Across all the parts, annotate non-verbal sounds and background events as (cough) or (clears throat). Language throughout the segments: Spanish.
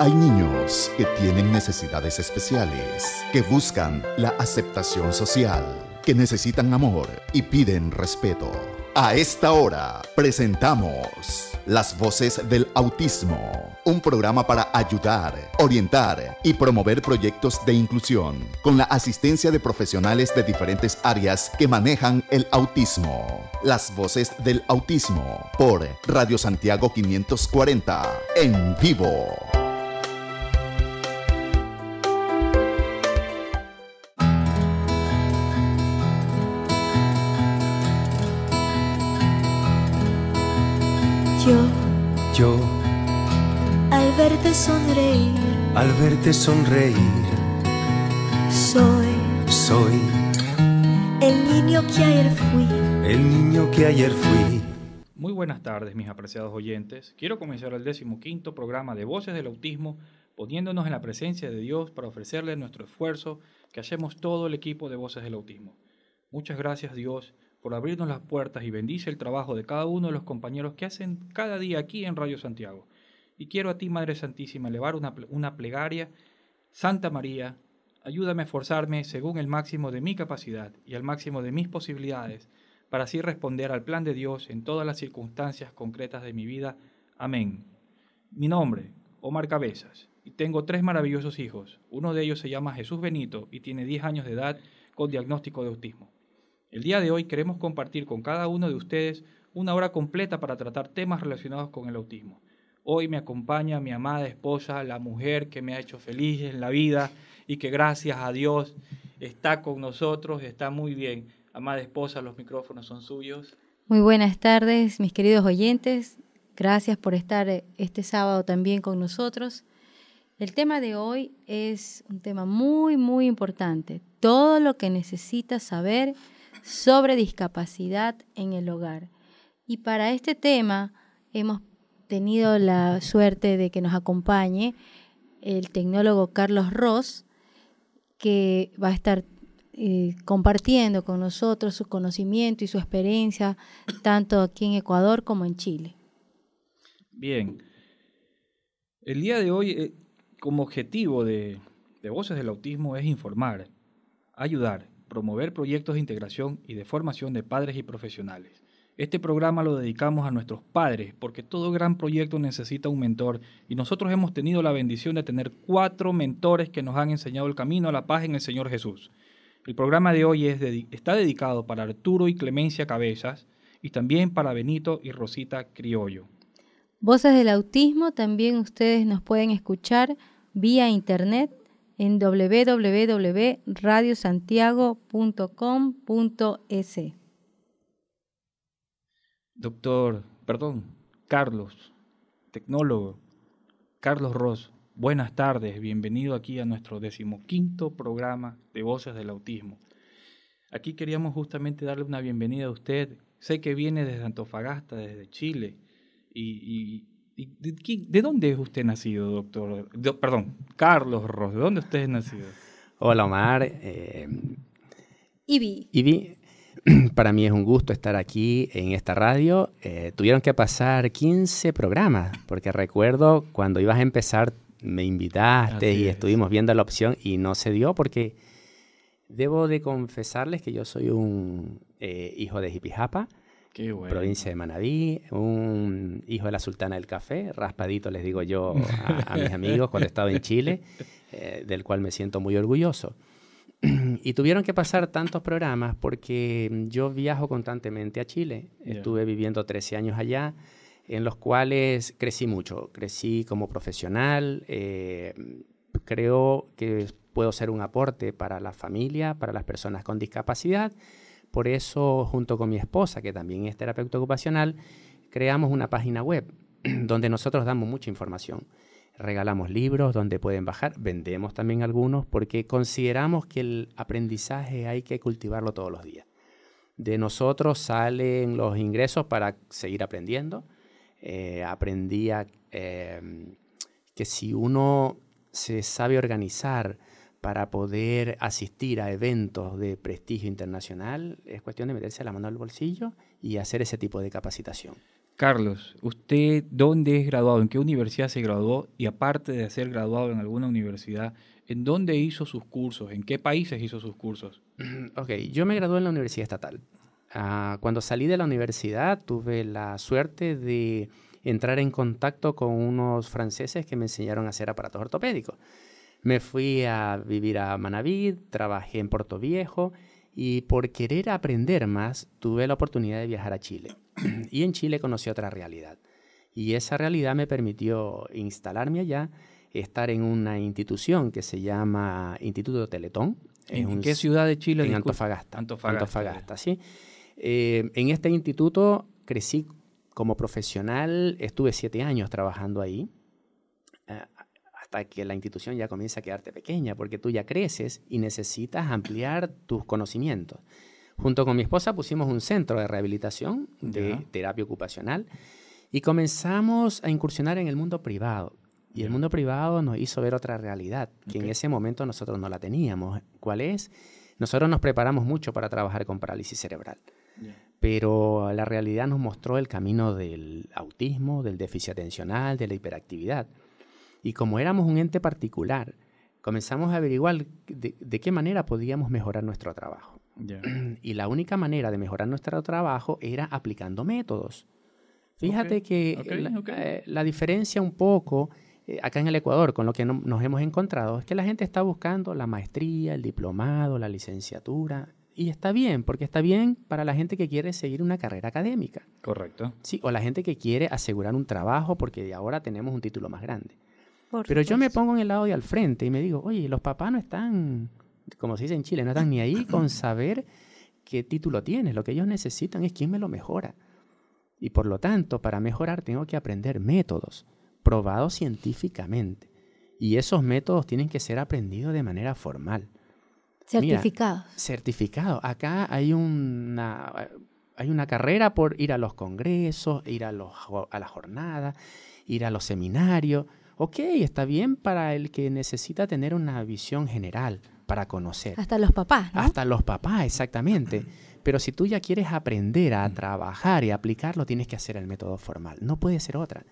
Hay niños que tienen necesidades especiales, que buscan la aceptación social, que necesitan amor y piden respeto. A esta hora presentamos Las Voces del Autismo, un programa para ayudar, orientar y promover proyectos de inclusión con la asistencia de profesionales de diferentes áreas que manejan el autismo. Las Voces del Autismo por Radio Santiago 540 en vivo. yo, yo, al verte sonreír, al verte sonreír, soy, soy, el niño que ayer fui, el niño que ayer fui. Muy buenas tardes, mis apreciados oyentes. Quiero comenzar el decimoquinto programa de Voces del Autismo poniéndonos en la presencia de Dios para ofrecerle nuestro esfuerzo que hacemos todo el equipo de Voces del Autismo. Muchas gracias Dios por abrirnos las puertas y bendice el trabajo de cada uno de los compañeros que hacen cada día aquí en Radio Santiago. Y quiero a ti, Madre Santísima, elevar una, plegaria. Santa María, ayúdame a esforzarme según el máximo de mi capacidad y al máximo de mis posibilidades, para así responder al plan de Dios en todas las circunstancias concretas de mi vida. Amén. Mi nombre, Omar Cabezas, y tengo tres maravillosos hijos. Uno de ellos se llama Jesús Benito y tiene 10 años de edad con diagnóstico de autismo. El día de hoy queremos compartir con cada uno de ustedes una hora completa para tratar temas relacionados con el autismo. Hoy me acompaña mi amada esposa, la mujer que me ha hecho feliz en la vida y que gracias a Dios está con nosotros, está muy bien. Amada esposa, los micrófonos son suyos. Muy buenas tardes, mis queridos oyentes. Gracias por estar eh, este sábado también con nosotros. El tema de hoy es un tema muy, muy importante. Todo lo que necesitas saber sobre discapacidad en el hogar. Y para este tema hemos tenido la suerte de que nos acompañe el tecnólogo Carlos Ross, que va a estar eh, compartiendo con nosotros su conocimiento y su experiencia, tanto aquí en Ecuador como en Chile. Bien. El día de hoy, eh, como objetivo de, de Voces del Autismo, es informar, ayudar promover proyectos de integración y de formación de padres y profesionales. Este programa lo dedicamos a nuestros padres porque todo gran proyecto necesita un mentor y nosotros hemos tenido la bendición de tener cuatro mentores que nos han enseñado el camino a la paz en el Señor Jesús. El programa de hoy está dedicado para Arturo y Clemencia Cabezas y también para Benito y Rosita Criollo. Voces del Autismo también ustedes nos pueden escuchar vía internet en www.radiosantiago.com.es. Doctor, perdón, Carlos, tecnólogo, Carlos Ross, buenas tardes, bienvenido aquí a nuestro decimoquinto programa de Voces del Autismo. Aquí queríamos justamente darle una bienvenida a usted. Sé que viene desde Antofagasta, desde Chile, y ¿De, dónde es usted nacido, doctor? perdón, Carlos Ross, ¿de dónde usted es nacido? Hola, Omar. Eh, Ibi. Ibi, (clears throat) para mí es un gusto estar aquí en esta radio. Eh, tuvieron que pasar 15 programas, porque recuerdo cuando ibas a empezar me invitaste y estuvimos viendo la opción y no se dio porque debo de confesarles que yo soy un eh, hijo de Jipijapa Provincia de Manabí, un hijo de la Sultana del Café, raspadito les digo yo a, mis amigos cuando he estado en Chile, eh, del cual me siento muy orgulloso. (clears throat) y tuvieron que pasar tantos programas porque yo viajo constantemente a Chile. Estuve viviendo 13 años allá en los cuales crecí mucho. Crecí como profesional, eh, creo que puedo ser un aporte para la familia, para las personas con discapacidad por eso, junto con mi esposa, que también es terapeuta ocupacional, creamos una página web (clears throat) donde nosotros damos mucha información. Regalamos libros donde pueden bajar, vendemos también algunos porque consideramos que el aprendizaje hay que cultivarlo todos los días. De nosotros salen los ingresos para seguir aprendiendo. Aprendía eh, aprendí em, que si uno se sabe organizar, para poder asistir a eventos de prestigio internacional, es cuestión de meterse la mano al bolsillo y hacer ese tipo de capacitación. Carlos, ¿usted dónde es graduado? ¿En qué universidad se graduó? Y aparte de ser graduado en alguna universidad, ¿en dónde hizo sus cursos? ¿En qué países hizo sus cursos? (clears throat) Ok, yo me gradué en la Universidad Estatal. Ah, cuando salí de la universidad tuve la suerte de entrar en contacto con unos franceses que me enseñaron a hacer aparatos ortopédicos. Me fui a vivir a Manaví, trabajé en Puerto Viejo y por querer aprender más tuve la oportunidad de viajar a Chile. (clears throat) y en Chile conocí otra realidad. Y esa realidad me permitió instalarme allá, estar en una institución que se llama Instituto Teletón. ¿En, qué ciudad de Chile? En Antofagasta. Antofagasta. Antofagasta, sí. Eh, en este instituto crecí como profesional, estuve siete años trabajando ahí hasta que la institución ya comienza a quedarte pequeña, porque tú ya creces y necesitas ampliar tus conocimientos. Junto con mi esposa pusimos un centro de rehabilitación, de terapia ocupacional, y comenzamos a incursionar en el mundo privado. Y el mundo privado nos hizo ver otra realidad, que en ese momento nosotros no la teníamos. ¿Cuál es? Nosotros nos preparamos mucho para trabajar con parálisis cerebral, pero la realidad nos mostró el camino del autismo, del déficit atencional, de la hiperactividad. Y como éramos un ente particular, comenzamos a averiguar de, qué manera podíamos mejorar nuestro trabajo. (clears throat) Y la única manera de mejorar nuestro trabajo era aplicando métodos. Fíjate que eh, La, diferencia un poco eh, acá en el Ecuador con lo que nos hemos encontrado es que la gente está buscando la maestría, el diplomado, la licenciatura, y está bien, porque está bien para la gente que quiere seguir una carrera académica. Correcto. Sí, o la gente que quiere asegurar un trabajo porque de ahora tenemos un título más grande. Pero yo me pongo en el lado de al frente y me digo, oye, los papás no están, como se dice en Chile, no están ni ahí (coughs) con saber qué título tienes. Lo que ellos necesitan es quién me lo mejora. Y por lo tanto, para mejorar tengo que aprender métodos probados científicamente. Y esos métodos tienen que ser aprendidos de manera formal. Certificados. Certificados. Acá hay una, hay una carrera por ir a los congresos, ir a, los, a jornadas, ir a los seminarios ok, está bien para el que necesita tener una visión general para conocer. Hasta los papás. Hasta los papás, exactamente. Pero si tú ya quieres aprender a trabajar y aplicarlo, tienes que hacer el método formal. No puede ser otra.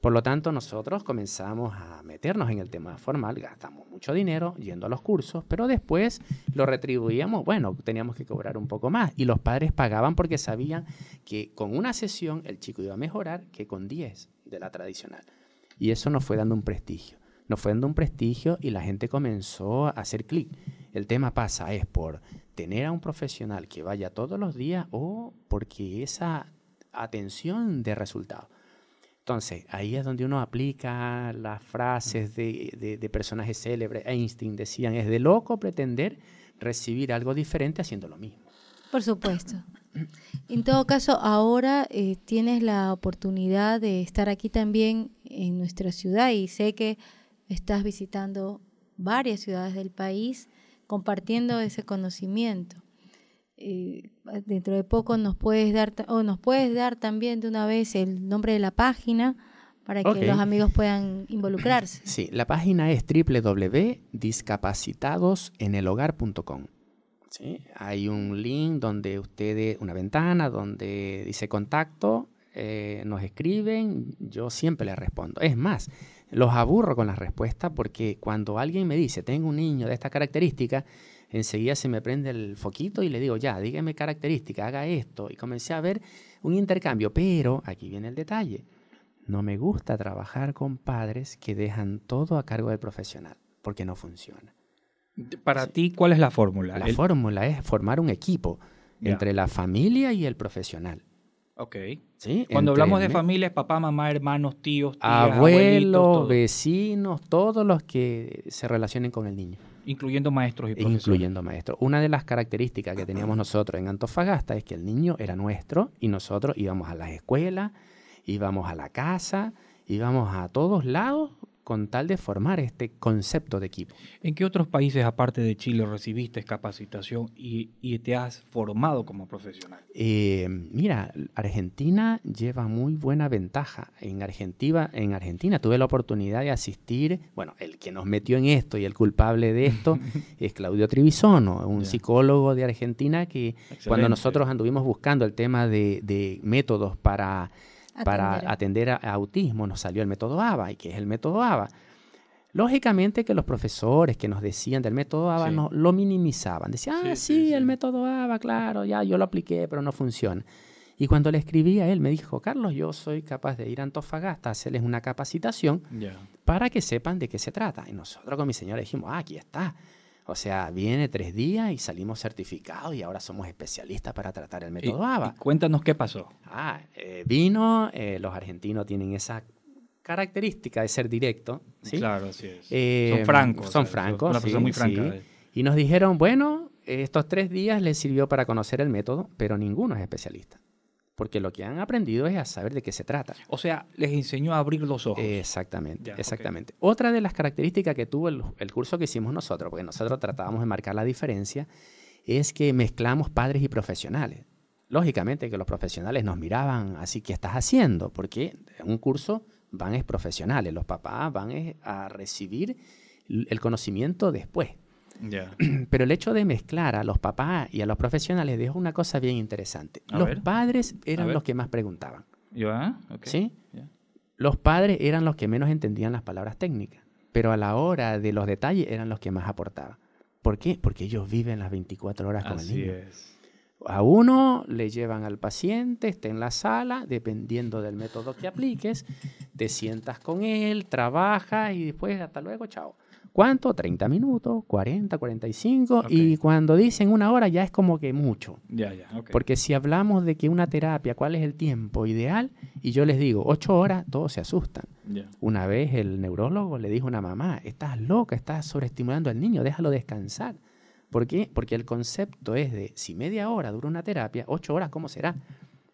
Por lo tanto, nosotros comenzamos a meternos en el tema formal, gastamos mucho dinero yendo a los cursos, pero después lo retribuíamos, bueno, teníamos que cobrar un poco más y los padres pagaban porque sabían que con una sesión el chico iba a mejorar que con 10 de la tradicional. Y eso nos fue dando un prestigio. Nos fue dando un prestigio y la gente comenzó a hacer clic. El tema pasa es por tener a un profesional que vaya todos los días o porque esa atención de resultado? Entonces, ahí es donde uno aplica las frases de, personajes célebres. Einstein decían, es de loco pretender recibir algo diferente haciendo lo mismo. Por supuesto. En todo caso, ahora eh, tienes la oportunidad de estar aquí también en nuestra ciudad y sé que estás visitando varias ciudades del país compartiendo ese conocimiento. Eh, dentro de poco nos puedes dar o nos puedes dar también de una vez el nombre de la página para que los amigos puedan involucrarse. Sí, la página es www.discapacitadosenelhogar.com. Hay un link donde ustedes, una ventana donde dice contacto eh, nos escriben, yo siempre les respondo. Es más, los aburro con la respuesta porque cuando alguien me dice, tengo un niño de esta característica, enseguida se me prende el foquito y le digo, ya, dígame característica, haga esto. Y comencé a ver un intercambio, pero aquí viene el detalle. No me gusta trabajar con padres que dejan todo a cargo del profesional, porque no funciona. Para ti, ¿cuál es la fórmula? La fórmula es formar un equipo entre la familia y el profesional. Ok. ¿Sí? Cuando hablamos de familias, papá, mamá, hermanos, tíos, tías, abuelos, vecinos, todos los que se relacionen con el niño. Incluyendo maestros y e profesores. Incluyendo maestros. Una de las características que teníamos nosotros en Antofagasta es que el niño era nuestro y nosotros íbamos a las escuelas, íbamos a la casa, íbamos a todos lados con tal de formar este concepto de equipo. ¿En qué otros países, aparte de Chile, recibiste capacitación y, te has formado como profesional? Eh, mira, Argentina lleva muy buena ventaja. En Argentina, en Argentina tuve la oportunidad de asistir, bueno, el que nos metió en esto y el culpable de esto (laughs) es Claudio Trivisono, un psicólogo de Argentina que cuando nosotros anduvimos buscando el tema de métodos para para atender a, autismo, nos salió el método ABA. ¿Y qué es el método ABA? Lógicamente que los profesores que nos decían del método ABA lo minimizaban. Decían, ah, sí, el método ABA, claro, ya yo lo apliqué, pero no funciona. Y cuando le escribí a él, me dijo, Carlos, yo soy capaz de ir a Antofagasta a hacerles una capacitación para que sepan de qué se trata. Y nosotros con mi señora dijimos, ah, aquí está. O sea, viene tres días y salimos certificados y ahora somos especialistas para tratar el método ABA. cuéntanos qué pasó. Ah, eh, vino, eh, los argentinos tienen esa característica de ser directo. Claro, sí es. son eh, francos. Son francos. Una persona muy franca. Y nos dijeron, bueno, estos tres días les sirvió para conocer el método, pero ninguno es especialista porque lo que han aprendido es a saber de qué se trata. O sea, les enseñó a abrir los ojos. Exactamente, exactamente. Otra de las características que tuvo el, curso que hicimos nosotros, porque nosotros tratábamos de marcar la diferencia, es que mezclamos padres y profesionales. Lógicamente que los profesionales nos miraban así, ¿qué estás haciendo? Porque en un curso van es profesionales, los papás van a recibir el conocimiento después. (clears throat) Pero el hecho de mezclar a los papás y a los profesionales dejó una cosa bien interesante. los padres eran los que más preguntaban. ¿Sí? Los padres eran los que menos entendían las palabras técnicas, pero a la hora de los detalles eran los que más aportaban. ¿Por qué? Porque ellos viven las 24 horas con el niño. A uno le llevan al paciente, está en la sala, dependiendo del método que apliques, te sientas con él, trabajas y después hasta luego, chao. ¿Cuánto? 30 minutos, 40, 45. Y cuando dicen una hora ya es como que mucho. Porque si hablamos de que una terapia, ¿cuál es el tiempo ideal? Y yo les digo, ocho horas, todos se asustan. Una vez el neurólogo le dijo a una mamá, estás loca, estás sobreestimulando al niño, déjalo descansar. ¿Por qué? Porque el concepto es de, si media hora dura una terapia, ocho horas, ¿cómo será?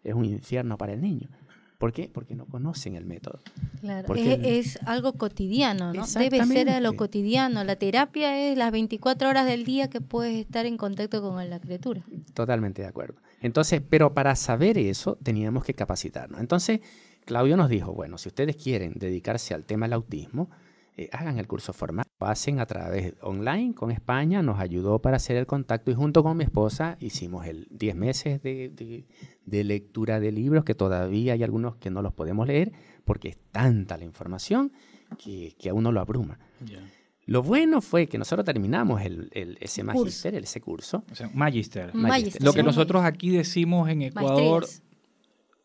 Es un infierno para el niño. ¿Por qué? Porque no conocen el método. Claro, es, algo cotidiano, ¿no? Debe ser a lo cotidiano. La terapia es las 24 horas del día que puedes estar en contacto con la criatura. Totalmente de acuerdo. Entonces, pero para saber eso teníamos que capacitarnos. Entonces, Claudio nos dijo, bueno, si ustedes quieren dedicarse al tema del autismo, eh, hagan el curso formal. Pasen a través online con España, nos ayudó para hacer el contacto y junto con mi esposa hicimos el 10 meses de, lectura de libros, que todavía hay algunos que no los podemos leer porque es tanta la información que, que a uno lo abruma. Lo bueno fue que nosotros terminamos el, el ese magister ese curso. O magister. Lo que nosotros aquí decimos en Ecuador,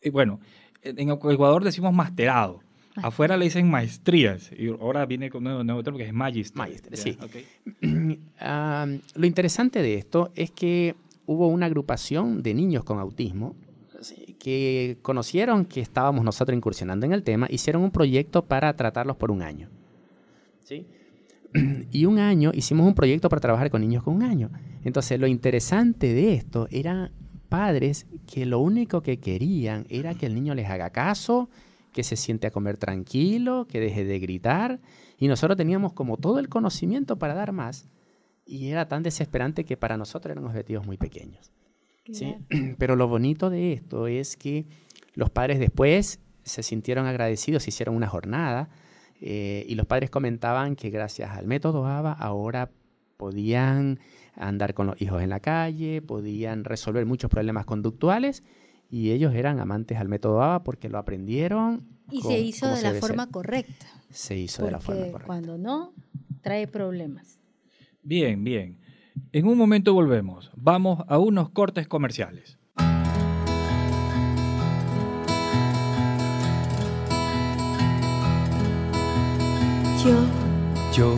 y eh, bueno, en Ecuador decimos masterado. Afuera le dicen maestrías y ahora viene con un nuevo, que es magister. sí. (clears throat) lo interesante de esto es que hubo una agrupación de niños con autismo que conocieron que estábamos nosotros incursionando en el tema, hicieron un proyecto para tratarlos por un año. ¿Sí? (clears throat) Y un año, hicimos un proyecto para trabajar con niños con un año. Entonces, lo interesante de esto era padres que lo único que querían era que el niño les haga caso, que se siente a comer tranquilo, que deje de gritar. Y nosotros teníamos como todo el conocimiento para dar más. Y era tan desesperante que para nosotros eran objetivos muy pequeños. ¿sí? (clears throat) Pero lo bonito de esto es que los padres después se sintieron agradecidos, hicieron una jornada. Eh, y los padres comentaban que gracias al método ABA ahora podían andar con los hijos en la calle, podían resolver muchos problemas conductuales y ellos eran amantes al método A porque lo aprendieron. Y se hizo de la forma correcta. Se hizo de la forma correcta. Cuando no, trae problemas. Bien, bien. En un momento volvemos. Vamos a unos cortes comerciales. Yo, yo,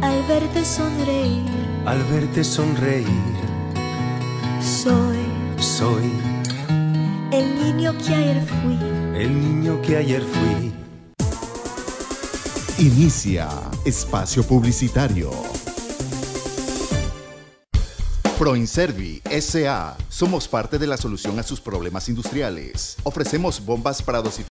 al verte sonreír, al verte sonreír, soy, soy el niño que ayer fui. El niño que ayer fui. Inicia espacio publicitario. Proinservi SA. Somos parte de la solución a sus problemas industriales. Ofrecemos bombas para dosificar